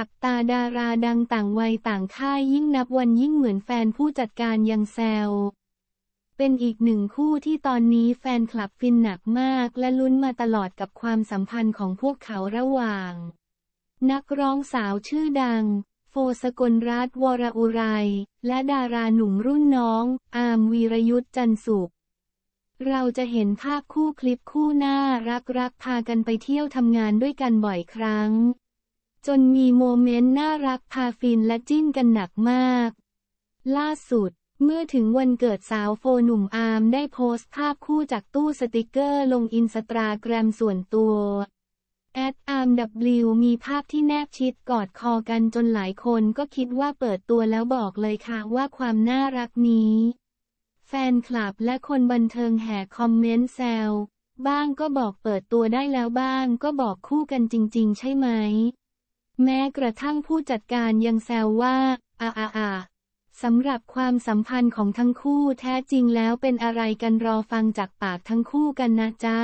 จับตาดาราดังต่างวัยต่างค่ายยิ่งนับวันยิ่งเหมือนแฟนผู้จัดการยังแซวเป็นอีกหนึ่งคู่ที่ตอนนี้แฟนคลับฟินหนักมากและลุ้นมาตลอดกับความสัมพันธ์ของพวกเขาระหว่าง นักร้องสาวชื่อดัง โฟสกลรัตวรอุไรและดาราหนุ่มรุ่นน้อง อามวีรยุทธ์จันสุข เราจะเห็นภาพคู่คลิปคู่หน้ารักรักพากันไปเที่ยวทำงานด้วยกันบ่อยครั้งจนมีโมเมนต์น่ารักพาฟินและจิ้นกันหนักมาก ล่าสุด เมื่อถึงวันเกิดสาวโฟหนุ่มอาร์มได้โพสต์ภาพคู่จากตู้สติกเกอร์ลงอินสตาแกรมส่วนตัว แอดอาร์มวมีภาพที่แนบชิดกอดคอกันจนหลายคนก็คิดว่าเปิดตัวแล้วบอกเลยค่ะว่าความน่ารักนี้ แฟนคลับและคนบันเทิงแห่คอมเมนต์แซว บ้างก็บอกเปิดตัวได้แล้วบ้าง ก็บอกคู่กันจริงๆ ใช่ไหมแม้กระทั่งผู้จัดการยังแซวว่า อาอาอาสำหรับความสัมพันธ์ของทั้งคู่แท้จริงแล้วเป็นอะไรกันรอฟังจากปากทั้งคู่กันนะจ๊ะ